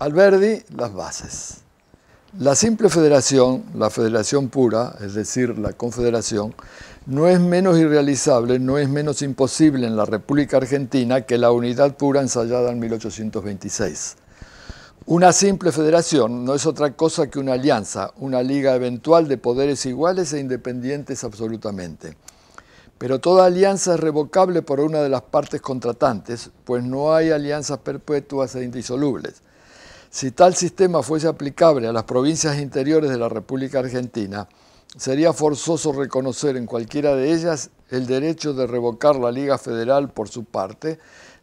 Alberdi, las bases. La simple federación, la federación pura, es decir, la confederación, no es menos irrealizable, no es menos imposible en la República Argentina que la unidad pura ensayada en 1826. Una simple federación no es otra cosa que una alianza, una liga eventual de poderes iguales e independientes absolutamente. Pero toda alianza es revocable por una de las partes contratantes, pues no hay alianzas perpetuas e indisolubles. Si tal sistema fuese aplicable a las provincias interiores de la República Argentina, sería forzoso reconocer en cualquiera de ellas el derecho de revocar la Liga Federal por su parte,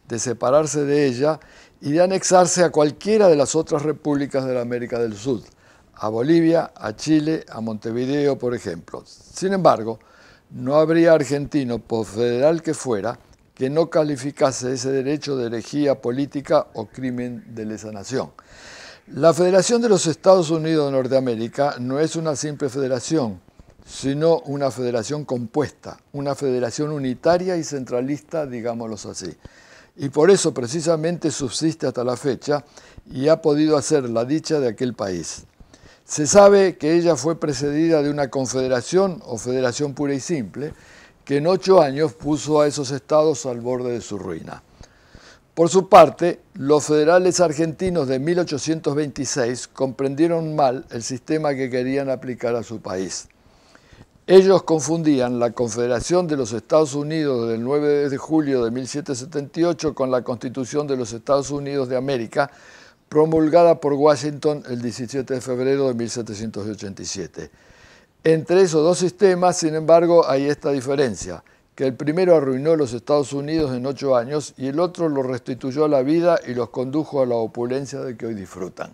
de separarse de ella y de anexarse a cualquiera de las otras repúblicas de la América del Sur, a Bolivia, a Chile, a Montevideo, por ejemplo. Sin embargo, no habría argentino, por federal que fuera, que no calificase ese derecho de herejía política o crimen de lesa nación. La Federación de los Estados Unidos de Norteamérica no es una simple federación, sino una federación compuesta, una federación unitaria y centralista, digámoslo así. Y por eso precisamente subsiste hasta la fecha y ha podido hacer la dicha de aquel país. Se sabe que ella fue precedida de una confederación o federación pura y simple, que en ocho años puso a esos estados al borde de su ruina. Por su parte, los federales argentinos de 1826 comprendieron mal el sistema que querían aplicar a su país. Ellos confundían la Confederación de los Estados Unidos del 9 de julio de 1778 con la Constitución de los Estados Unidos de América, promulgada por Washington el 17 de febrero de 1787. Entre esos dos sistemas, sin embargo, hay esta diferencia, que el primero arruinó los Estados Unidos en ocho años y el otro los restituyó a la vida y los condujo a la opulencia de que hoy disfrutan.